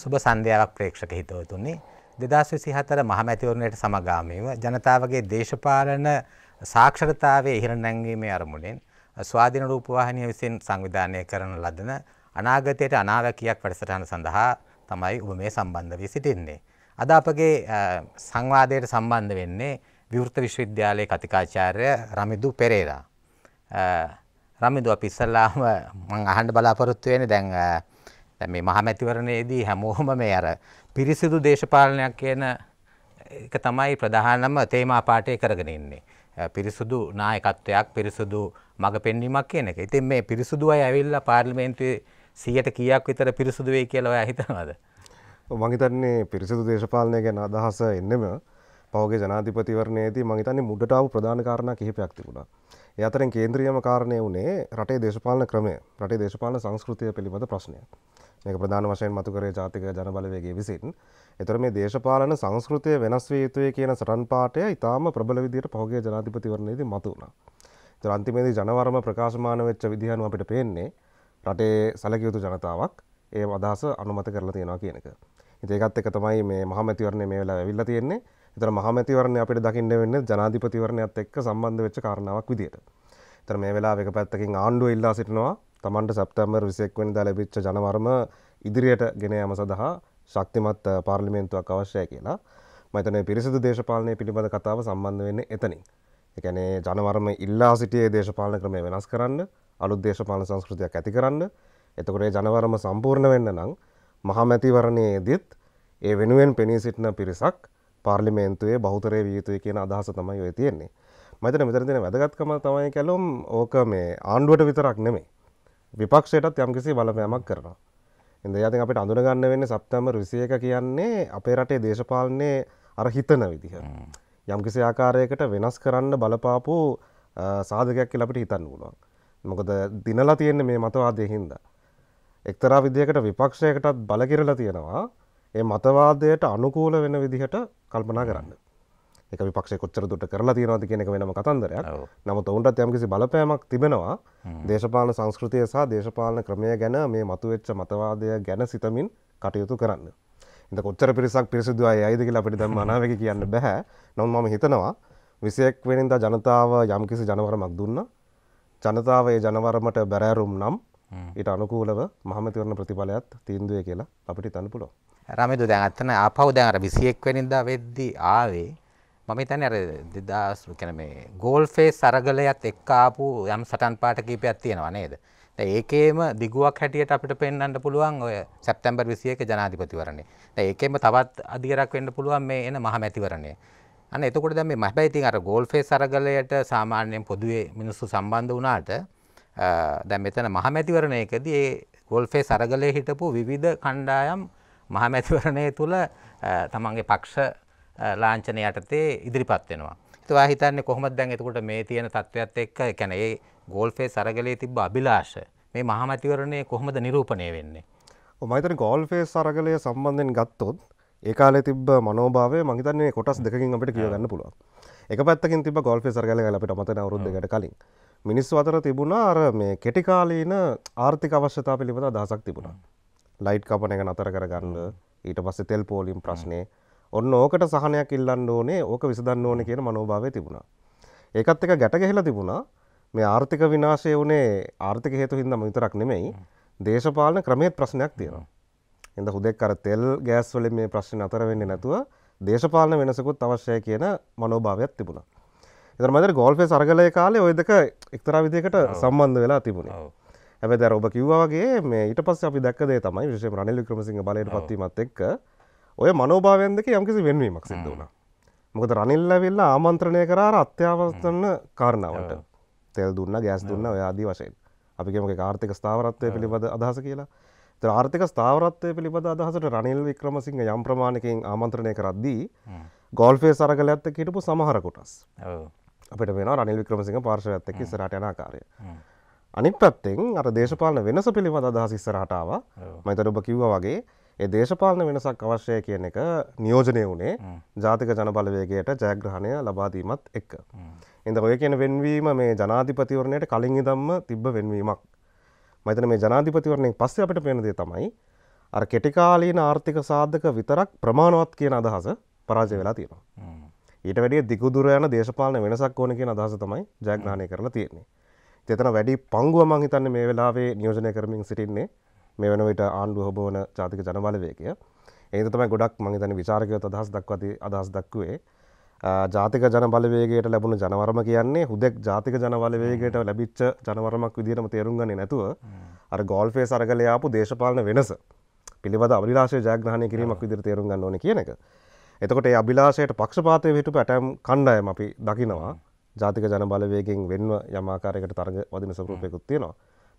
සුබ සන්ධ්‍යාවක් ප්‍රේක්ෂක හිතවතුනි. 2024 මහමැතිවරණයට සමගාමීව ජනතාවගේ දේශපාලන සාක්ෂරතාවයේ ඉහළ නැංවීමේ අරමුණෙන් ස්වාධීන රූපවාහිනිය විසින් සංවිධානය කරන ලදන අනාගතයට අනාවැකියක් වැඩසටහන සඳහා තමයි ඔබ මේ සම්බන්ධ වී සිටින්නේ. අද අපගේ සංවාදයට සම්බන්ධ වෙන්නේ විවෘත විශ්වවිද්‍යාලයේ කතිකාචාර්ය රමිදු පෙරේරා. රමිදු අපි ඉස්සල්ලාම මම අහන්න බලාපොරොත්තු වෙන්නේ දැන් දැන් මේ මහමැතිවරණයේදී හැමෝම මේ අර පිරිසිදු දේශපාලනයක් කියන එක තමයි ප්‍රධානම තේමා පාඩේ කරගෙන ඉන්නේ. පිරිසුදු නායකත්වයක් පිරිසුදු මඟ පෙන්වීමක් කියන එක. ඉතින් මේ පිරිසුදු අය ඇවිල්ලා පාර්ලිමේන්තුවේ 100ට කීයක් විතර පිරිසුදු වෙයි කියලා ඔයා හිතනවද? මම හිතන්නේ පිරිසුදු දේශපාලනය ගැන අදහස එන්නෙම පහුගිය ජනාධිපතිවරණයේදී මම හිතන්නේ මුඩට ආපු ප්‍රධාන කාරණා කිහිපයක් තිබුණා. ඒ අතරින් කේන්ද්‍රියම කාරණය වුණේ රටේ දේශපාලන ක්‍රමය රටේ දේශපාලන සංස්කෘතිය පිළිබඳ ප්‍රශ්නය මේක ප්‍රධාන වශයෙන් මතු කරේ ජාතික ජනබලවේගයේ විසින්. ඒතර මේ දේශපාලන සංස්කෘතිය වෙනස් විය යුතුය කියන සටන් පාඨය ඊටාම ප්‍රබල විදිහට පහුගිය ජනාධිපතිවරණයේදී මතු වුණා. ඒතර අන්තිමේදී ජනවරම ප්‍රකාශමාන වෙච්ච විදිහ අනුව අපිට පේන්නේ රටේ සැලකිය යුතු ජනතාවක් ඒ අදහස අනුමත කරලා තියෙනවා කියන එක. ඉතින් ඒකත් එක තමයි මේ මහමැතිවරණය මේ වෙලාව ඇවිල්ලා තියෙන්නේ. එතන මහමැතිවරණය අපිට දකින්න වෙන්නේ ජනාධිපතිවරණයත් එක්ක සම්බන්ධ වෙච්ච කාරණාවක් විදියට. එතන මේ වෙලාව එක පැත්තකින් ආණ්ඩුව ඉල්ලා සිටිනවා තමන්ට සැප්තැම්බර් 21 වෙනිදා ලැබිච්ච ජනවර්ම ඉදිරියට ගෙන යාම සඳහා ශක්තිමත් පාර්ලිමේන්තුවක් අවශ්‍යයි කියලා. මම හිතන්නේ පිරිසිදු දේශපාලනය පිළිබඳ කතාව සම්බන්ධ වෙන්නේ එතනින්. ඒ කියන්නේ ජනවර්ම ඉල්ලා සිටියේ දේශපාලන ක්‍රමය වෙනස් කරන්න, අලුත් දේශපාලන සංස්කෘතියක් ඇති කරන්න. එතකොට ඒ ජනවර්ම සම්පූර්ණ වෙන්න නම් මහමැතිවරණයේදීත් ඒ වෙනුවෙන් පෙනී සිටින පිරිසක් පාර්ලිමේන්තුවේ බහුතරය විය යුතුයි කියන අදහස තමයි ඔය තියෙන්නේ. මතන මෙතන තියෙන වැදගත්කම තමයි කැලොම් ඕක මේ ආණ්ඩුවට විතරක් නෙමෙයි. විපක්ෂයටත් යම්කිසි බලපෑමක් කරනවා. ඉන්දේ අතින් අපිට අඳුනගන්න වෙන්නේ සැප්තැම්බර් 21 කියන්නේ අපේ රටේ දේශපාලනේ අර හිතන විදිහ. යම්කිසි ආකාරයකට වෙනස් කරන්න බලපාපු සාධකයක් කියලා අපිට හිතන්න පුළුවන්. මොකද දිනලා තියෙන්නේ මේ මතවාදයේ හින්දා. එක්තරා විදිහකට විපක්ෂයකටත් බල කිරලා තියෙනවා. ඒ මතවාදයට අනුකූල වෙන විදිහට කල්පනා කරන්න එක විපක්ෂ කොච්චර දුට කරලා තියෙනවද කියන එක වෙනම කතන්දරයක් නමුත් ඔවුන්ටත් යම්කිසි බලපෑමක් තිබෙනවා දේශපාලන සංස්කෘතිය සහ දේශපාලන ක්‍රමය ගැන මේ මතුවෙච්ච මතවාදය ගැන සිතමින් කටයුතු කරන්න ඉත කොච්චර පිරිසක් පිරිසිදු අය අයිද කියලා අපිට දැන් මනාවක කියන්න බෑ නමුත් මම හිතනවා 21 වෙනිදා ජනතාව යම්කිසි ජනවරමක් දුන්නා ජනතාව ඒ ජනවරමට බැරෑරුම් නම් ඊට අනුකූලව මහමැතිවරණ ප්‍රතිඵලයක් තීන්දුවේ කියලා අපිට හිතන්න පුළුවන් රමිදු දැන් අතන ආපහු දැන් අර 21 වෙනිදා වෙද්දී ආවේ මම හිතන්නේ අර 2000 කියන මේ ගෝල් ෆේස් අරගලයත් එක්ක ආපු යම් සටන් පාට කීපයක් තියෙනවා නේද? දැන් ඒකේම දිගුවක් හැටියට අපිට පෙන්වන්න පුළුවන් ඔය සැප්තැම්බර් 21 ජනාධිපතිවරණය. දැන් ඒකේම තවත් අධිකරක් වෙන්න පුළුවන් මේ එන මහමැතිවරණය. අන්න එතකොට දැන් මේ හැබැයි ඉතින් අර ගෝල් ෆේස් අරගලයට සාමාන්‍යයෙන් පොදුවේ මිනිස්සු සම්බන්ධ වුණාට දැන් මෙතන මහමැතිවරණයකදී ඒ ගෝල් ෆේස් අරගලයේ හිටපු විවිධ කණ්ඩායම් මහමැතිවරණය තුළ තමන්ගේ පක්ෂ ලාංචනය යටතේ ඉදිරිපත් වෙනවා. ඒවා හිතන්නේ කොහොමද දැන් එතකොට මේ තියෙන තත්ත්වයත් එක්ක ඒ කියන්නේ ඒ ගෝල් ෆේස් අරගලයේ තිබ්බ අභිලාෂ මේ මහමැතිවරණය කොහොමද නිරූපණය වෙන්නේ? ඔව් මම හිතන්නේ ගෝල් ෆේස් අරගලය සම්බන්ධයෙන් ගත්තොත් ඒ කාලේ තිබ්බ මනෝභාවය මම හිතන්නේ කොටස් දෙකකින් අපිට කියව ගන්න පුළුවන්. එක පැත්තකින් තිබ්බ ගෝල් ෆේස් අරගලය ගැන අපිට අමතන අවුරුදු දෙකකට කලින් මිනිස්සු අතර තිබුණා අර මේ කෙටි කාලීන ආර්ථික අවශ්‍යතා පිළිබඳ අදහසක් තිබුණා. ලයිට් කපන එක නතර කරගන්න ඊට පස්සේ තෙල් පෝලිම් ප්‍රශ්නේ ඔන්න ඕකට සහනයක් ඉල්ලන්න ඕනේ ඕක විසඳන්න ඕනේ කියන මනෝභාවය තිබුණා. ඒකත් එක ගැට ගැහිලා තිබුණා මේ ආර්ථික විනාශය වුණේ ආර්ථික හේතු හින්දාම විතරක් නෙමෙයි දේශපාලන ක්‍රමයේත් ප්‍රශ්නයක් තියෙනවා. එඳ හුදෙක් අර තෙල් ගෑස් වලින් මේ ප්‍රශ්නේ නතර වෙන්නේ නැතුව දේශපාලන වෙනසකුත් අවශ්‍යයි කියන මනෝභාවයක් තිබුණා. ඒතර මම හිතන්නේ ගෝල්ෆේ සරගලයේ කාලේ ওই දෙක එක්තරා විදිහකට සම්බන්ධ වෙලා තිබුණේ. ඇබ දැර ඔබ කිව්වාගේ මේ ඊට පස්ස අපි දක්කදේ තමයි විශෂ රනිල් ක්‍රමසිංහ බලයට පත්වීමත් එක්ක ඔය මනෝභාවයන්දක යම්කිසි වෙන්වීමක් සිද්ධ වුණ මොකද රනිල්ල වෙල්ලා ආමන්ත්‍රණය කරාර අත්‍යවස්තන්න කාරණාවට තෙල් දුන්න ගෑස් දුන්න ඔයාදී වශයෙන් අපිගේමගේ ආර්ථික ස්ථාවරත්වය පිළිබඳ අදහස කියලා ආර්ථික ස්ථාවරත්වය පිළිබඳ අදහසට රනිල් වික්‍රමසිංහ යම් ප්‍රමාණකින් ආමන්ත්‍රණය කරද්දී ගොල්ෆේ සරගල ඇත්ත හිටපු සමහර කොටස් අපිට වෙන රනිල් වික්‍රමසිංහ පාර්ශව ඇත්තක සරට යනාකාරය අනිත් පැත්තෙන් අර දේශපාලන වෙනස පිළිබඳ අදහස ඉස්සරහටාව මතර ඔබ කිව්වා වගේ ඒ දේශපාලන වෙනසක් අවශ්‍යය කියන එක නියෝජනය වුණේ ජාතික ජනබලවේගයට ජයග්‍රහණය ලබාදීමත් එක්ක. එඳ ඔය කියන වෙන්වීම මේ ජනාධිපතිවරණයට කලින් ඉදම්ම තිබ්බ වෙන්වීමක්. මතන මේ ජනාධිපතිවරණයෙන් පස්සේ අපිට පේනදේ තමයි අර කෙටිකාලීන ආර්ථික සාධක විතරක් ප්‍රමාණවත් කියන අදහස පරාජය වෙලා තියෙනවා. ඊට වැඩිය දිගුදුර යන දේශපාලන වෙනසක් ඕන කියන අදහස තමයි ජයග්‍රහණය කරලා තියෙන්නේ. තෙතන වැඩි පංගුව මං හිතන්නේ මේ වෙලාවේ නියෝජනය කරමින් සිටින්නේ මේ වෙන විට ආණ්ඩුව හොබවන ජාතික ජනබලවේගය. ඒක තමයි ගොඩක් මං හිතන්නේ විචාරකයෝ අදහස් දක්වති අදහස් දක්වුවේ. ජාතික ජනබලවේගයට ලැබුණ ජනවරම කියන්නේ හුදෙක් ජාතික ජනවලවේගයට ලැබිච්ච ජනවරමක් විදිරම තේරුම්ගන්නේ නැතුව අර ගෝල්ෆේ සරගලයාපු දේශපාලන වෙනස පිළිබඳ අභිලාශය ජයග්‍රහණය කිරීමක් විදිර තේරුම් ගන්න ඕන කියන එක. එතකොට ඒ අභිලාෂයට පක්ෂපාතය හිටපු ඇටම් කණ්ඩායම අපි දකිනවා. ජාතික ජන බලවේගෙන් වෙන්ව යමාකාරයකට තරග වදින ස්වරූපයකුත් තියෙනවා.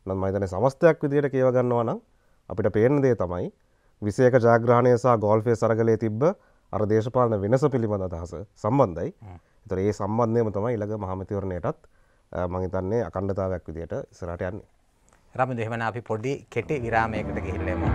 නම් මම හිතන්නේ සමස්තයක් විදිහට කියව ගන්නවා නම් අපිට පේන දේ තමයි 21 ජාග්‍රහණය සහ ගෝල්ෆේ සරගලේ තිබ්බ අර දේශපාලන වෙනස පිළිබඳ අදහස සම්බන්ධයි. ඒතර ඒ සම්බන්ධයම තමයි ඊළඟ මහමැතිවරණයටත් මම හිතන්නේ අඛණ්ඩතාවයක් විදිහට ඉස්සරහට යන්නේ. රමදු එහෙමනම් අපි පොඩි කෙටි විරාමයකට ගිහිල්ලා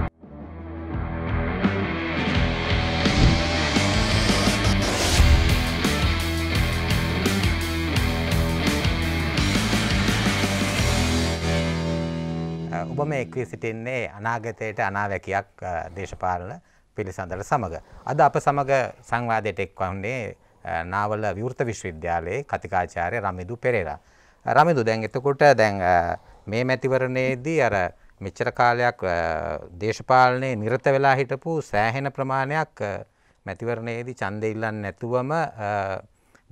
ඔක්කොම එක්වී සිටින්නේ අනාගතයට අනාවැකයක් දේශපාලන පිළිසඳට සමඟ. අද අප සමඟ සංවාදයට එක්වන්නේ නාවල විවෘත විශ්වවිද්‍යාලයේ කතිකාචාරය රමිදු පෙරේරා. රමිදු දැන් එතකොට දැන් මේ මැතිවරණයේදී අර මෙච්චර කාලයක් දේශපාලනයේ නිරත වෙලා හිටපු සෑහෙන ප්‍රමාණයක් මැතිවරණයේදී ඡන්දෙ ඉල්ලන්නේ නැතුවම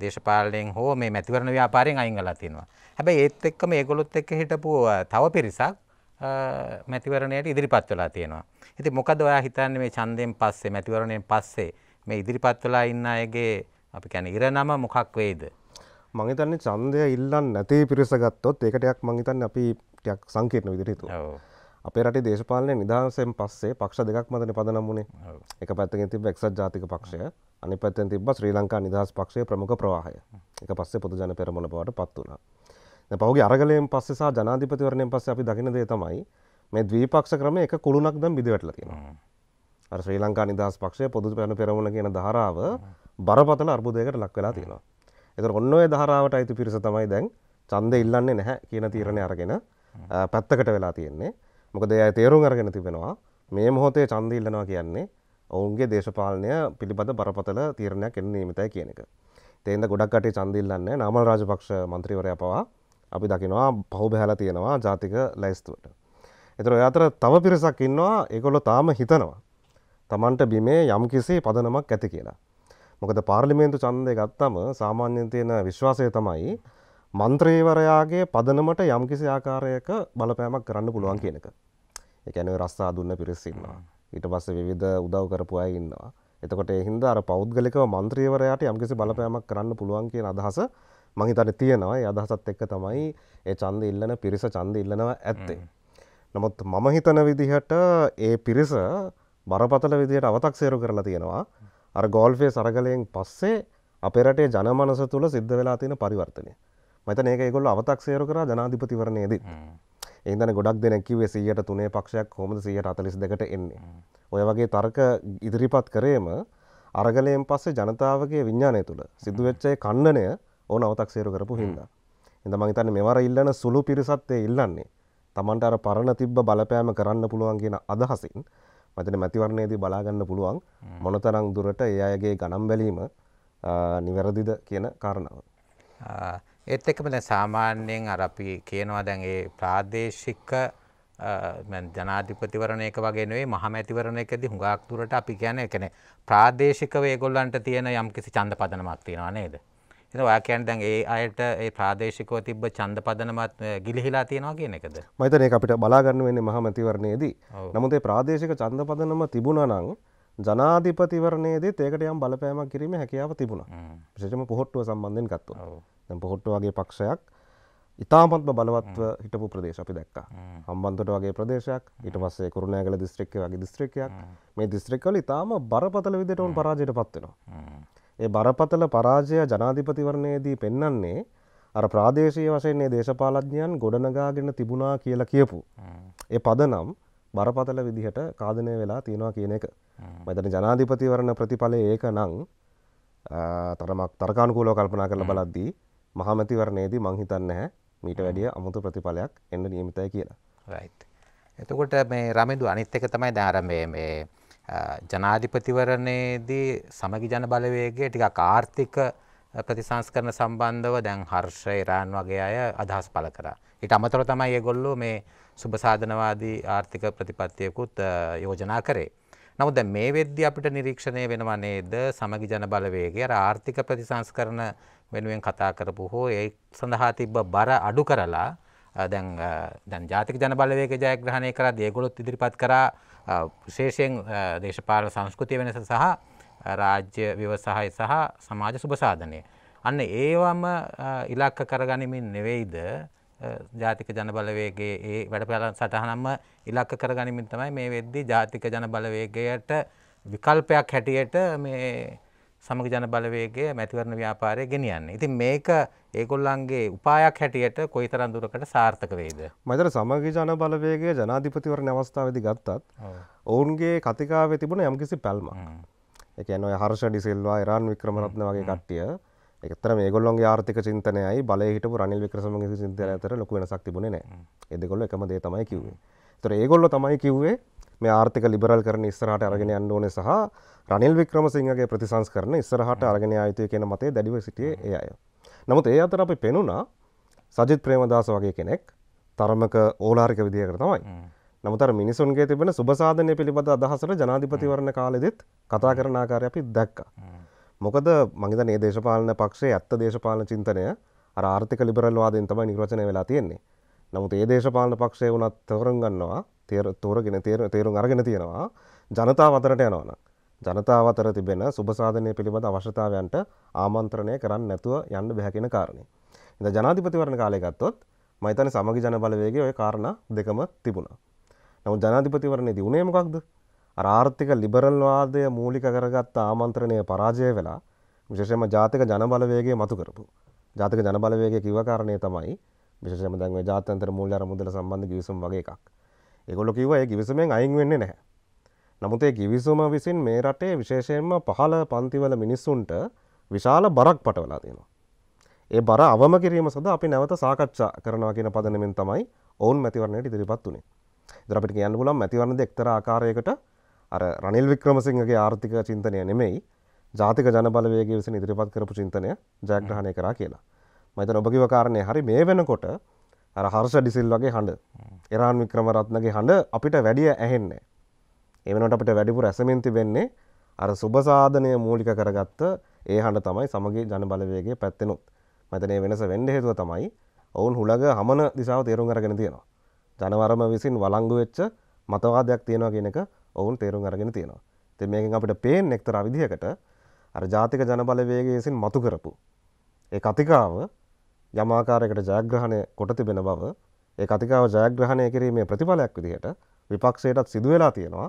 දේශපාලනයෙන් හෝ මේ මැතිවරණ ව්‍යාපාරයෙන් අයින් වෙලා තිනවා. හැබැයි ඒත් එක්කම ඒගොල්ලොත් එක්ක හිටපු තව පිරිසක් මැතිවරණයට ඉදිරිපත් වෙලා තියෙනවා. ඉතින් මොකද ඔයා හිතන්නේ මේ ඡන්දයෙන් පස්සේ මැතිවරණයෙන් පස්සේ මේ ඉදිරිපත් වෙලා ඉන්න අයගේ අපි කියන්නේ ඉරනම මොකක් වෙයිද? මං හිතන්නේ ඡන්දය ඉල්ලන්නේ නැති පිරිස ගත්තොත් ඒකට යක් මං හිතන්නේ අපි ටිකක් සංකීර්ණ විදිහට හිතුවා. ඔව්. අපේ රටේ දේශපාලනය නිදහසෙන් පස්සේ පක්ෂ දෙකක් මතනේ පදනම් වුණේ. එක පැත්තකින් තිබ්බ එක්සත් ජාතික පක්ෂය, අනිත් පැත්තෙන් තිබ්බ ශ්‍රී ලංකා නිදහස් පක්ෂයේ ප්‍රමුඛ ප්‍රවාහය. ඒක පස්සේ පොදු ජන පෙරමුණ බවට පත් වුණා. පහුගේ අරගලයෙන් පස්සේ සහ ජනාධිපතිවරණයෙන් පස්සේ අපි දකින දේ තමයි මේ ද්වීපක්ෂ ක්‍රම එක කුළුණක් දැන් බිඳවැටලා තියෙනවා. අර ශ්‍රී ලංකා නිදහස් පක්ෂය පොදු පැන පෙරමුණ කියන ධාරාව බරපතල අර්බුදයකට ලක් වෙලා තියෙනවා. ඒතර ඔන්න ඔය ධාරාවට අයිති පිරිස තමයි දැන් ඡන්දෙ ඉල්ලන්නේ නැහැ කියන තීරණය අරගෙන පැත්තකට වෙලා තියෙන්නේ. මොකද ඒ අය තේරුම් අරගෙන තිබෙනවා මේ මොහොතේ ඡන්දෙ ඉල්ලනවා කියන්නේ ඔවුන්ගේ දේශපාලනය පිළිබඳ බරපතල තීරණයක් එන්න නියමිතයි කියන එක. තේින්ද ගොඩක් කටේ ඡන්දෙ ඉල්ලන්නේ නාමල් රාජපක්ෂ මන්ත්‍රීවරයා පවා අපි දකිනවා පහු බැහලා තියෙනවා ජාතික ලැයිස්තුවට. එතර අතර තව පිරිසක් ඉන්නවා ඒකොල්ලො තාම හිතනවා. තමන්ට බිමේ යම් කිසි පදනමක් ඇති කියලා. මොකද පාර්ලිමේන්තු චන්දය ගත්තම සාමාන්‍යයෙන් තියෙන විශ්වාසය තමයි මන්ත්‍රීවරයාගේ පදනමට යම් කිසි ආකාරයක බලපෑමක් කරන්න පුළුවන් කියන එක. එකැනව රස්සා දුන්න පිරිස්සින්නවා. ඊට පස්ස විධ උදව් කරපු අය ඉන්නවා. එතකොට එහින්ද අර පෞද්ගලිකව මන්ත්‍රීවරයාට යම්කිසි බලපෑමක් කරන්න පුළුවන් කියන අදහස මං හිතන්නේ තියෙනවා. ඒ අදහසත් එක්ක තමයි ඒ ඡන්ද ඉල්ලන පිරිස ඡන්ද ඉල්ලනවා ඇත්තේ. නමුත් මම හිතන විදිහට ඒ පිරිස බරපතල විදිහට අව탁සේරු කරලා තියෙනවා. අර ගෝල්ෆේ සරගලයෙන් පස්සේ අපේ රටේ ජනමනස තුළ සිද්ධ වෙලා තියෙන පරිවර්තනය. මත ඒක ගොල්ල අවතක්සේරු කර ජනාධිපතිවරණයේදී. ඒදන ගොඩක් දෙන කිවේ සියයට තුනේ පක්ෂයක් හොමද සියයට අතලිස් දෙකට එන්නේ. ඔය වගේ තර්ක ඉදිරිපත් කරේම අරගලයෙන් පස්සේ ජනතාවගේ විඤ්ඥානය තුළ සිදුවෙච්චය කණ්ඩනය ඕ නවතක් සේරු කරපු හින්දා එඳ මහිතන්න මෙවර ඉල්ලන සුළු පිරිසත්තේ ඉල්ලන්නේ තමන්ට අර පරණ තිබ්බ බලපෑම කරන්න පුළුවන් කියන අදහසින් මතන මැතිවරණයේදී බලාගන්න පුළුවන් මොනතරං දුරට ඒ අයගේ ගනම් බැලීම නිවැරදිද කියන කාරණාව. ඒත් එකම දැ සාමාන්‍යයෙන් අර අපි කියනවා දැන් ඒ ප්‍රාදේශික ජනාධිපතිවරණයක වගේ නෙවෙයි මහමැතිවරණයකදී හුඟක් දුරට අපි කියන්නේ ඒ කියන්නේ ප්‍රාදේශිකව ඒගොල්ලන්ට තියෙන යම්කිසි ඡන්ද පදනමක් තියනවා නේද? ඉතින් ඔයා කියන්නේ දැන් ඒ අයට ඒ ප්‍රාදේශිකව තිබ්බ ඡන්ද පදනමත් ගිලිහිලා තියෙනවා කියන එකද? මම හිතන්නේ ඒක අපිට බලා ගන්න වෙන්නේ මහා මැතිවරණයේදී. නමුත් ඒ ප්‍රාදේශික ඡන්ද පදනම තිබුණා නම් ජනාධිපතිවරණයේදීත් ඒකට යම් බලපෑමක් කිරීම හැකියාව තිබුණා. විශේෂම පොහොට්ටුව සම්බන්ධයෙන් ගත්තොත්. දැන් පොහොට්ටුව වගේ පක්ෂයක් ඉතාමත්ම බලවත්ව හිටපු ප්‍රදේශ අපි දැක්කා. හම්බන්තොට වගේ ප්‍රදේශයක්, ඊට පස්සේ කුරුණෑගල දිස්ත්‍රික්කය වගේ දිස්ත්‍රික්කයක්. මේ දිස්ත්‍රික්කවල ඉතාම බරපතල විදිහට උන් පරාජයට පත් වෙනවා. ඒ බරපතල පරාජය ජනාධිපතිවරණයේදී පෙන්වන්නේ අර ප්‍රාදේශීය වශයෙන් මේ දේශපාලඥයන් ගොඩනගාගෙන තිබුණා කියලා කියපු. ඒ පදනම් බරපතල විදිහට කාදනය වෙලා තියෙනවා කියන එක. මම ජනාධිපතිවරණ ප්‍රතිඵලය ඒක නම් තරමක් තර්කානුකූලව කල්පනා කරලා බලද්දී මහමැතිවරණයේදී මං හිතන්නේ නැහැ මීට වැඩිය අමුතු ප්‍රතිඵලයක් එන්න නියමිතයි කියලා. රයිට්. එතකොට මේ රමිදු අනිත් එක තමයි දැන් අර මේ මේ ජනාධිපතිවරණයේදී සමගි ජන බලවේගේ ටිකක් ආර්ථික ප්‍රතිසංස්කරන සම්බන්ධව දැන් හර්ෂ ඉරාන් වගේ අය අදහස් පළ කරා. ඊට අමතරව තමයි ඒගොල්ලෝ මේ සුබසාධනවාදී ආර්ථික ප්‍රතිපත්තියකුත් යෝජනා කරේ. නමුත් දැන් මේ වෙද්දී අපිට නිරීක්ෂණය වෙනවා නේද සමගි ජන බලවේගය අර ආර්ථික ප්‍රතිසංස්කරන වෙනුවෙන් කතා කරපු හෝ ඒ සඳහා තිබ්බ බර අඩු කරලා දැන් දැන් ජාතික ජන බලවේග ජයග්‍රහණය කරද්දී ඒගොල්ලොත් ඉදිරිපත් කරා විශේෂයෙන් දේශපාල සංස්කෘතිය වෙනස සහ රාජ්‍ය ව්‍යවසාහය සහ සමාජ සුභසාධනය. අන්න ඒවම ඉලක්ක කරගනිමින් නෙවෙයිද ජාතික ජනබලවේගේ ඒ වැඩ පැල සටහනම්ම ඉලක්ක කරගනිමින් තමයි මේ වෙද්දි ජාතික ජනබලවේගයට විකල්පයක් හැටියට මේ සමග ජන බලවේගය මැතිවරණ ව්‍යාපාරය ගෙනියන්නේ. ඉතින් මේක ඒගොල්ලන්ගේ උපායක් හැටියට කොයිතරම් දුරකට සාර්ථක වේද? මතර සමග ජන බලවේගය ජනාධිපතිවරණ අවස්ථාවේදී ගත්තත් ඔවුන්ගේ කතිකාවේ තිබුණ යම්කිසි පැල්මක්. ඒ කියන්නේ ඔය හර්ෂ ඩිසිල්වා, ඉරාන් වික්‍රමරත්න වගේ කට්ටිය එකතර මේගොල්ලොන්ගේ ආර්ථික චින්තනයයි බලය හිටපු රනිල් වික්‍රමසිංහගේ චින්තනය අතර ලොකු වෙනසක් තිබුණේ නැහැ. ඒ දෙකොල්ලෝ එකම දේ තමයි කිව්වේ. ඒතර ඒගොල්ලෝ තමයි කිව්වේ මේ ආර්ථික ලිබරල් කරන ඉස්සරහට අරගෙන යන්න ඕනේ සහ රනිල් වික්‍රමසිංහගේ ප්‍රතිසංස්කරණ ඉස්සරහට අරගෙන ආ යුතුයි කියන මතය දැඩිව සිටියේ ඒ අය. නමුත් ඒ අතර අපි පෙනුණා සජිත් ප්‍රේමදාස වගේ කෙනෙක් තරමක ඕලාරික විදිහකට තමයි. නමුතර මිනිසුන්ගේ තිබෙන සුබසාධනය පිළිබඳ අදහසට ජනාධිපතිවරණ කාලෙදෙත් කතා කරන ආකාරය අපි දැක්ක. මොකද මගේද ඒ දේශපාලන පක්ෂේ ඇත්ත දේශපාලන චින්තනය අර ආර්ථික ලිබරල්වාදෙන් තමයි නිර්වචනය වෙලා තියෙන්නේ. නමුත් ඒ දේශපාලන පක්ෂය වුණත් තවරන් ගන්නවා තෝරගෙන තේරුම් අරගෙන තියෙනවා ජනතාව අතරට යනවන. ජනතාව අතර තිබෙන සුභසාධනය පිළිබඳ අවශ්‍යතාවයන්ට ආමන්ත්‍රණය කරන්න නැතුව යන්න බැහැකෙන කාරණේ. ඉඳ ජනාධිපතිවරණ කාලය ගත්තොත් මහිතන සමගි ජනබලවේගේ ඔය කාරණ දෙකම තිබුණා. නමුත් ජනාධිපතිවරණයේදී උනේ මොකක්ද? අර ආර්ථික ලිබරල්වාදය මූලික කරගත්ත ආමන්ත්‍රණය පරාජය වෙලා විශේෂයෙන්ම ජාතික ජනබලවේගය මතු කරපු. ජාතික ජනබලවේගය කිව්ව කාරණේ තමයි විශේෂයෙන්ම දැන් ඔය ජාත්‍යන්තර මූල්‍ය අරමුදල සම්බන්ධ ගිවිසුම් වගේ එකක්. ඒගොල්ල කිව්ව ඒ කිවිසුමෙන් අයින් වෙන්නේ නැහැ. නමුත් ඒ කිවිසුම විසින් මේ රටේ විශේෂයෙන්ම පහළ පන්තිවල මිනිස්සුන්ට විශාල බරක් පටවලා තියෙනවා. ඒ බර අවම කිරීම සඳහා අපි නැවත සාකච්ඡා කරනවා කියන පදනමින් තමයි ඔවුන් මැතිවරණයට ඉදිරිපත් වුණේ. ඉතින් අපිට කියන්න පුළුවන් මැතිවරණද එක්තරා ආකාරයකට අර රනිල් වික්‍රමසිංහගේ ආර්ථික චින්තනය නෙමෙයි ජාතික ජනබලවේගය විසින් ඉදිරිපත් කරපු චින්තනය ජයග්‍රහණය කරා කියලා. මම හිතන ඔබ කිව්ව කාරණේ හරි මේ වෙනකොට අර හර්ෂ ඩිසිල් වගේ හඬ එරාන් වික්‍රමරත්නගේ හඬ අපිට වැඩිය ඇහෙන්නේ එමනට අපිට වැඩිපුර ඇසමෙන්ති වෙන්නේ අර සුභසාධනය මූලික කරගත්ත ඒ හඬ තමයි සමගේ ජනබලවයගේ පැත්තෙනුත් මෙතනේ වෙනස වෙන්ඩ හේතුව තමයි ඔවුන් හුළඟ හමන දිසාව තේරුම් අරගෙන තියෙනවා ජනවරම විසින් වලංගු වෙච්ච මතවාදයක් තියෙනවා කියෙනක ඔවුන් තේරුම් අරගෙන තියෙනවා තෙ මේකින් අපිට පේෙන් එක්තර විදිහකට අර ජාතික ජනබලවේගේසින් මතු කරපු ඒ කතිකාව යමාකාරයකට ජයග්‍රහණය කොට තිබෙන බව ඒ කතිකාව ජයග්‍රහණය කිරීමේ ප්‍රතිඵලයක් විදිහට විපක්ෂයටත් සිදුවෙලා තියෙනවා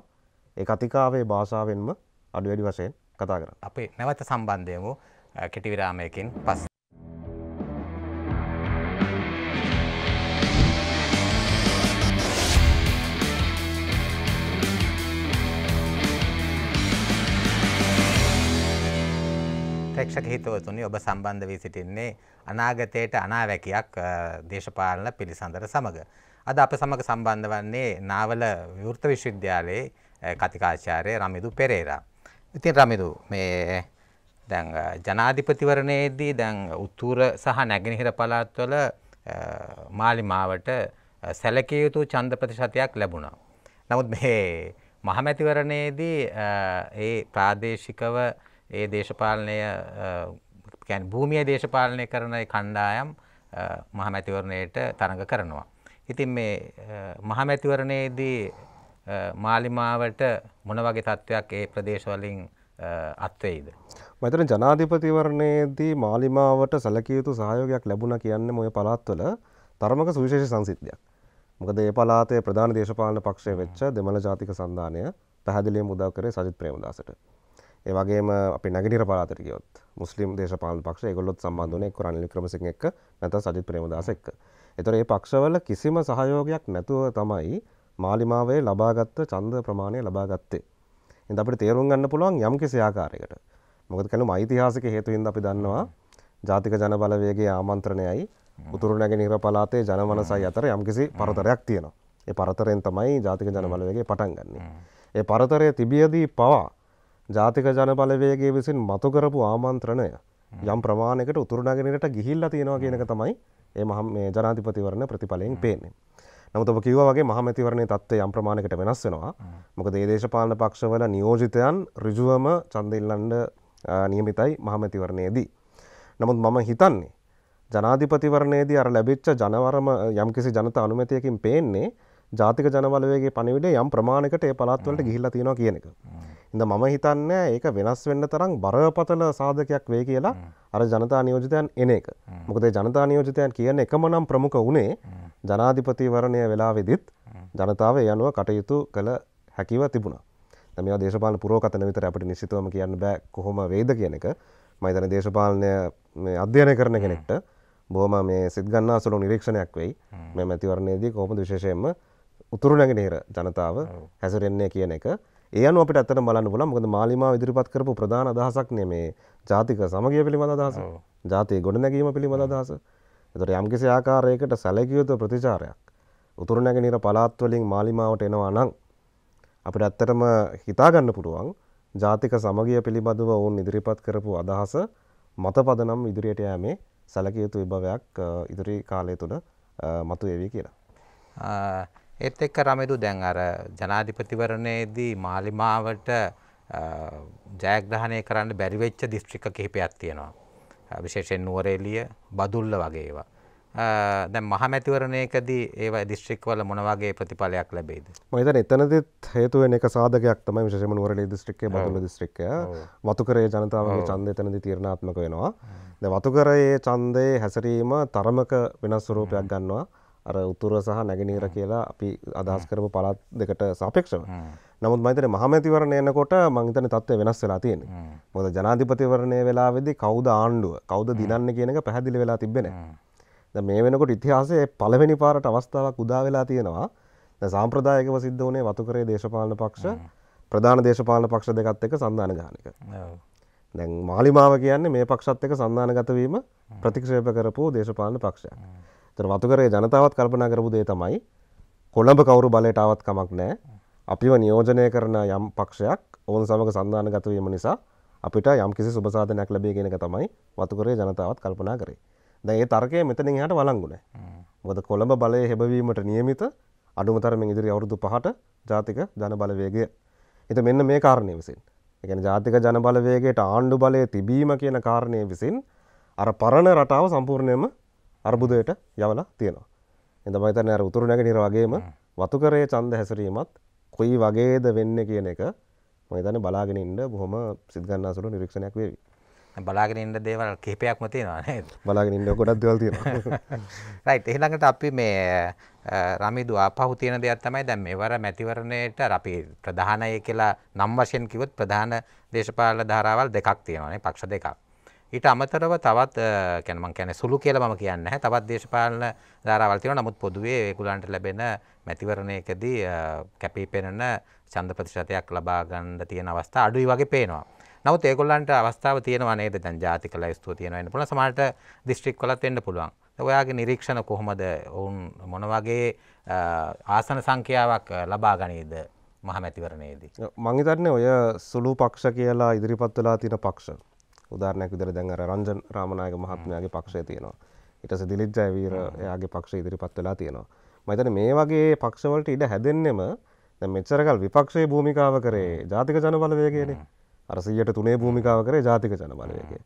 ඒ කතිකාවේ භාෂාවෙන්ම අඩුවැඩි වශයෙන් කතා කර අපේ නැවත සම්බන්ධයමු කෙටිවිරාමයකින් පස්. ප්‍රේක්ෂක හිතවතුනි ඔබ සම්බන්ධ වී සිටින්නේ අනාගතයට අනාවැකියක් දේශපාලන පිළිසඳර සමග. අද අප සමග සම්බන්ධ වන්නේ නාවල විවෘත විශ්වවිද්‍යාලයේ කතිකාචාර්ය රමිදු පෙරේරා. ඉතින් රමිදු මේ දැන් ජනාධිපතිවරණයේදී දැන් උතුර සහ නැගෙනහිර පළාත්වල මාලිමාවට සැලකිය යුතු ඡන්ද ප්‍රතිශතයක් ලැබුණා. නමුත් මේ මහමැතිවරණයේදී ඒ ප්‍රාදේශිකව ඒ දේශපාලනය භූමිය දේශපාලනය කරන කණ්ඩායම් මහමැතිවරණයට තරඟ කරනවා. ඉතින් මේ මහමැතිවරණයේදී මාලිමාවට මොන වගේ තත්ත්වයක් ඒ ප්‍රදේශවලින් අත්වෙයිද. මෙතන ජනාධිපතිවරණයේදී මාලිමාවට සැලකියයුතු සහයෝගයක් ලැබුණ කියන්න මොය පළත්වල තරමක සුවිශේෂ සංසිද්ධයක්. මොකද ඒ පලාතේ ප්‍රධාන දේශපාලන පක්ෂය වෙච්ච දෙමළ ජාතික සන්ධානය පැහැදිලිය මුදව කරේ සජිත් ප්‍රේමදාසට. ඒවගේ අප නැගටිර පාතකයොත් මුස්ලිම් දේශපාල පක්ෂ ගොලොත් සම්බන්ධනය කරන්න ක්‍රමසි එක් නැත සජිත් ප්‍රේමදාසෙක්. එතොර ඒ පක්ෂවල කිසිම සහයෝගයක් නැතුව තමයි මාලිමාවේ ලබාගත්ත චන්ද ප්‍රමාණය ලබාගත්තේ. එද අපට තේරුම් ගන්න පුළුවන් යම් කිසි ආකාරයකට මොකද කළු ඓතිහාසික හේතුවින්ද අපි දන්නවා ජාතික ජනබලවේගේ ආමන්ත්‍රණයයි උතුරු නැගෙනහිර පලාතේ ජනමනසයි අතර යම්කිසි පරතරයක් තියෙනවා. ඒ පරතරයෙන් තමයි ජාතික ජනබලවේගේ පටන් ගන්නේ. ඒ පරතරය තිබියදී පවා ජාතික ජනබලවේගේ විසින් මතු කරපු ආමන්ත්‍රණය යම් ප්‍රමාණයකට උතුරුණගෙනට ගිහිල්ලා තියෙනවා කියනක තමයි ඒ මහම මේ ජනාධිපතිවරණ ප්‍රතිඵලයෙන් පේන්නේ. නමුත් ඔබ කිව්වා වගේ මහමැතිවරණයේ තත්ත්වය යම් ප්‍රමාණයකට වෙනස් වෙනවා. මොකද මේ දේශපාලන පක්ෂවල නියෝජිතයන් ඍජුවම ඡන්ද ඉල්ලන්න නියමිතයි මහමැතිවරණයේදී. නමුත් මම හිතන්නේ ජනාධිපතිවරණයේදී අර ලැබිච්ච ජනවරම යම්කිසි ජනතා අනුමැතියකින් පේන්නේ ජාතික ජනවලවේගේ පණිවිඩේ යම් ප්‍රමාණකට ඒ පළාත්වලට ගිහිල්ලා තියෙනවා කියන එක. ඉඳ මම හිතන්නේ ඒක වෙනස් වෙන්න තරම් බරපතල සාධකයක් වෙයි කියලා අර ජනතා නියෝජිතයන් එන එක. මොකද ජනතා නියෝජිතයන් කියන එකම නම් ප්‍රමුඛ වුණේ ජනාධිපතිවරණය වෙලාවෙදිත් ජනතාව ඒ අනුව කටයුතු කළ හැකිව තිබුණා. දැන් මේවා දේශපාලන පුරෝකතන විතර අපිට නිශ්චිතවම කියන්න බෑ කොහොම වේද කියන එක. මම හිතන්නේ දේශපාලනය මේ අධ්‍යයනය කරන කෙනෙක්ට බොහොම මේ සිත් ගන්නාසලු නිරීක්ෂණයක් වෙයි. මේ මැතිවරණයේදී කොහොමද විශේෂයෙන්ම උතුරු නැගෙනහිර ජනතාව හැසිරෙන්නේ කියන එක. ඒ අනුව අපිට ඇත්තට බලන්න පුළුවන්. මොකද මාලිමා ඉදිරිපත් කරපු ප්‍රධාන අදහසක් නෙමේ ජාතික සමගිය පිළිබඳ අදහස. ජාතියේ ගොඩනැගීම පිළිබඳ අදහස. ඒතර යම්කිසි ආකාරයකට සැලකිය යුතු ප්‍රතිචාරයක් උතුරු නැගෙනහිර පළාත් වලින් මාලිමාවට එනවා නම් අපිට ඇත්තටම හිතා ගන්න පුළුවන් ජාතික සමගිය පිළිබඳව ඔවුන් ඉදිරිපත් කරපු අදහස මතපදනම් ඉදිරියට යෑමේ සැලකිය යුතු විභවයක් ඉදිරි කාලය තුළ මතුවේවි කියලා. ඒත් එක්ක රමිරු දැන් අර ජනාධිපතිවරණයේදී මාලිමාවට ජයග්‍රහණය කරන්න බැරි වෙච්ච දිස්ත්‍රික්ක කිහිපයක් තියෙනවා. විශේෂයෙන් නුවරඑළිය, බදුල්ල වගේ ඒවා. දැන් මහමැතිවරණයකදී ඒවා දිස්ත්‍රික්වල මොන වගේ ප්‍රතිඵලයක් ලැබෙයිද? මම හිතන්නේ එතනදිත් හේතු වෙන එක සාධකයක් තමයි විශේෂයෙන්ම නුවරඑළිය දිස්ත්‍රික්කය, බදුල්ල දිස්ත්‍රික්කය. වතුකරයේ ජනතාවගේ ඡන්දය එතනදී තීරණාත්මක වෙනවා. දැන් වතුකරයේ ඡන්දයේ හැසිරීම තරමක වෙනස් ස්වරූපයක් ගන්නවා. අර උතුර සහ නැගනීර කියලා අපි අදහස් කරපු පළාත් දෙකට සාපේක්ෂව. නමුත් මම හිතන්නේ මහමැතිවරණය එනකොට මම හිතන්නේ තත්ත්වය වෙනස් වෙලා තියෙන්නේ. මොකද ජනාධිපතිවරණය වෙලාවේදී කවුද ආණ්ඩුව, කවුද දිනන්නේ කියන එක පැහැදිලි වෙලා තිබ්බේ නැහැ. මේ වෙනකොට ඉතිහාසයේ පළවෙනි පාරට අවස්ථාවක් උදා වෙලා තියෙනවා. දැන් සාම්ප්‍රදායිකව සිද්ධ වුණේ වතුකරේ දේශපාලන පක්ෂ ප්‍රධාන දේශපාලන පක්ෂ දෙකත් එක්ක සන්ධාන ගහන එක. දැන් මාලිමාව කියන්නේ මේ පක්ෂත් එක්ක සන්ධානගත වීම ප්‍රතික්ෂේප කරපු දේශපාලන පක්ෂයක්. තර වතුකරේ ජනතාවත් කල්පනා කරපු දේ තමයි කොළඹ කවුරු බලයට ආවත් කමක් නෑ අපිව නියෝජනය කරන යම් පක්ෂයක් ඔවුන් සමග සන්ධානගත වීම නිසා අපිට යම් කිසි සුබසාධනයක් ලැබේ කියන එක තමයි වතුකරේ ජනතාවත් කල්පනා කරේ. දැන් ඒ තර්කය මෙතනින් එහාට වළංගු නෑ. මොකද කොළඹ බලය හෙබවීමට නියමිත අඩුම තරමින් ඉදිරි අවුරුදු පහට ජාතික ජනබලවේගය. එත මෙන්න මේ කාරණය විසින්. එකන ජාතික ජනබලවේගේට ආණ්ඩු බලය තිබීම කියන කාරණය විසින් අර පරණ රටාව සම්පූර්ණයම අර්බුදයට යවලා තියෙනවා. එතම හිතන්නේ අර උතුරු නැගෙනහිර වගේම වතුකරයේ ඡන්ද හැසිරීමත් කොයි වගේද වෙන්නේ කියන එක මම හිතන්නේ බලාගෙන ඉන්න බොහොම සිත් ගන්නාසුළු නිරීක්ෂණයක් වේවි. බලාගෙන ඉන්න දේවල් කිහිපයක්ම තියෙනවා නේද? බලාගෙන ඉන්න ගොඩක් දේවල් තියෙනවා. රයිට් එහෙලඟට අපි මේ රමිදු ආපහු තියෙන දෙයක් තමයි දැන් මෙවර මැතිවරණයට අපි ප්‍රධානය කියලා නම් වශයෙන් කිව්වොත් ප්‍රධාන දේශපාලන ධාරාවල් දෙකක් තියෙනවා නේ පක්ෂ දෙකක්. ඊට අමතරව තවත් يعني මම කියන්නේ සුළු කියලා මම කියන්නේ නැහැ. තවත් දේශපාලන ධාරාවල් තියෙනවා. නමුත් පොදුවේ ඒගොල්ලන්ට ලැබෙන මැතිවරණයකදී කැපිපෙනෙන ඡන්ද ප්‍රතිශතයක් ලබා ගන්න තියෙන අවස්ථා අඩුයි වගේ පේනවා. නමුත් ඒගොල්ලන්ට අවස්ථාව තියෙනවා නේද? දැන් ජාතික ලැයිස්තුව තියෙනවා වෙන්න පුළුවන්. සමහරට දිස්ත්‍රික් වලත් වෙන්න පුළුවන්. ඔයාගේ නිරීක්ෂණ කොහොමද? ඔවුන් මොන වගේ ආසන සංඛ්‍යාවක් ලබා ගනීද? මහමැතිවරණයේදී. මං හිතන්නේ ඔය සුළු පක්ෂ කියලා ඉදිරිපත් වෙලා තියෙන පක්ෂ උදාරණයක් විදර දැන් අර රංජන් රාමනායක මහත්මයාගේ පක්ෂය තියෙනවා ඉටස දිලිත් ජයවීර එයාගේ පක්ෂ ඉදිරිපත් වෙලා තියෙනවා මතන මේ වගේ පක්ෂවලට ඉඩ හැදෙන්නෙම මෙච්චරකල් විපක්ෂයේ භූමිකාව කරේ ජාතික ජනබලවයගෙන අරසීයට තුනේ භූමිකාව කරේ ජාතික ජනබලවයගේ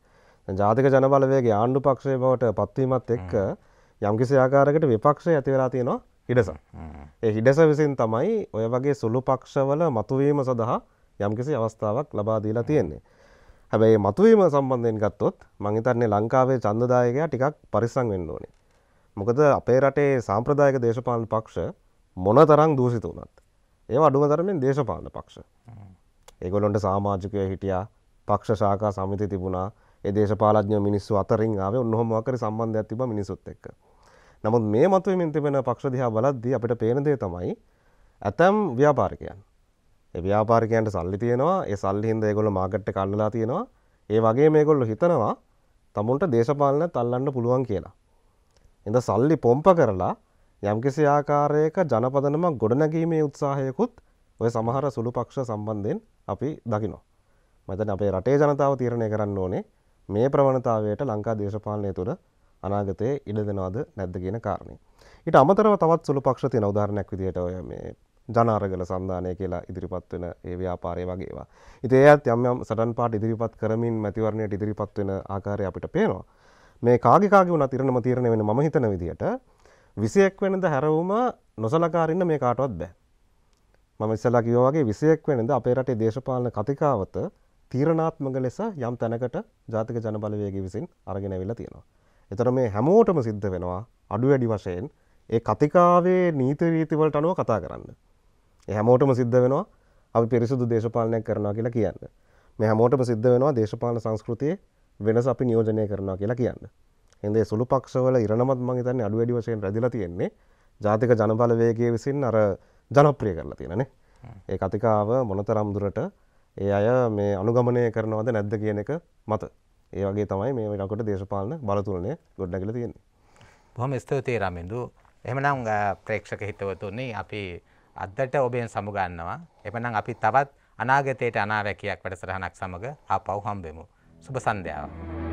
ජාතික ජනබලවයගේ ආණ්ඩු පක්ෂය බවට පත්වීමත් එක්ක යම්කිසි ආකාරකට විපක්ෂය ඇති වෙලා තියෙනවා හිඩස ඒ හිඩස විසින් තමයි ඔය වගේ සුළු පක්ෂවල මතුවීම සඳහා යම්කිසි අවස්ථාවක් ලබාදීලා තියෙන්නේ හැබැයි මතුවීම සම්බන්ධයෙන් ගත්තොත් මං හිතන්නේ ලංකාවේ ඡන්දදායකයා ටිකක් පරිස්සම් වෙන්න ඕනේ. මොකද අපේ රටේ සාම්ප්‍රදායික දේශපාලන පක්ෂ මොන තරම් දූෂිත වුණත් ඒව අඩුම තරමින් දේශපාලන පක්ෂ. ඒගොල්ලොන්ට සමාජිකය හිටියා පක්ෂ ශාකා සමිති තිබුණා ඒ දේශපාලඥ මිනිස්සු අතරින් ආවේ ඔන්නෝමකර සම්බන්ධයක් තිබ මිනිසුත් එක්ක. නමුත් මේ මතුවමින් තිබෙන පක්ෂ දිහා බලද්දී අපිට පේන දේ තමයි ඇතම් ව්‍යාපාරිකයන් ව්‍යාපාරිකයන්ට සල්ලි තියෙනවා ඒ සල්ලි හින්දා ඒගොල්ලෝ මාකට් එක අල්ලලා තියෙනවා ඒ වගේ මේගොල්ලෝ හිතනවා තමුන්ට දේශපාලනත් අල්ලන්න පුළුවන් කියලා. එඳ සල්ලි පොම්ප කරලා යම්කිසි ආකාරයක ජනපදනම ගොඩනැගීමේ උත්සාහයකුත් ඔය සමහර සුළු පක්ෂ සම්බන්ධයෙන් අපි දකිනවා. මෙතන අපේ රටේ ජනතාව තීරණය කරන්න ඕනේ මේ ප්‍රවණතාවයට ලංකා දේශපාලනය තුළ අනාගතයේ ඉඩ දෙනවද නැද්ද කියන කාරණේ. ඊට අමතරව තවත් සුළු පක්ෂ තියෙන උදාහරණයක් විදිහට ඔය මේ ජනාරගල සන්ධානය කියලා ඉදිරිපත් වෙන ඒ ව්‍යාපාරය වගේවා. ඉතින් ඒත් යම් යම් සටන් පාට ඉදිරිපත් කරමින් මැතිවරණයට ඉදිරිපත් වෙන ආකාරය අපිට පේනවා. මේ කාගේ කාගේ වුණත් ඉරණම තීරණය වෙන මම හිතන විදිහට 21 වෙනිදා හැරවුම නොසලකා අරින්න මේ කාටවත් බෑ. මම ඉස්සලා කිව්වා වගේ 21 වෙනිදා අපේ රටේ දේශපාලන කතිකාවත තීරණාත්මක ලෙස යම් තැනකට ජාතික ජනබලවේගය විසින් අරගෙන ඇවිල්ලා තියෙනවා. එතකොට මේ හැමෝටම සිද්ධ වෙනවා අඩු වැඩි වශයෙන් ඒ කතිකාවේ නීති රීති වලට අනුව කතා කරන්න. හැමෝටම සිද්ධ වෙනවා අපි පිරිසුදු දේශපාලනයක් කරනවා කියලා කියන්න මේ හැමෝටම සිද්ධ වෙනවා දේශපාලන සංස්කෘතිය වෙනස අපි නියෝජනය කරනවා කියලා කියන්න හිදේ සුළු පක්ෂවල ඉරණමත් මං තන්න අඩු වැඩි වශයෙන් රැදිලා තියෙන්නේ ජාතික ජනබලවේගේ විසින් අර ජනප්‍රිය කරලා තියෙනනේ ඒ කතිකාව මොනතරම් දුරට ඒ අය මේ අනුගමනය කරනවද නැද්ද කියන එක මත ඒ වගේ තමයි මේ වෙනකොට දේශපාලන බලතුලනය ගොඩ්ඩගල තියෙන්නේ බොහොම ස්තෝතිය රමින්දු එහමනම් ප්‍රේක්ෂක හිතවතුන්නේ අපි අදට ඔබෙන් සමුගන්නවා. එපනම් අපි තවත් අනාගතයට අනාරැකයක් වැඩසටහනක් සමග ආපහු හම්බෙමු. සුබ සන්ධ්‍යාවක්.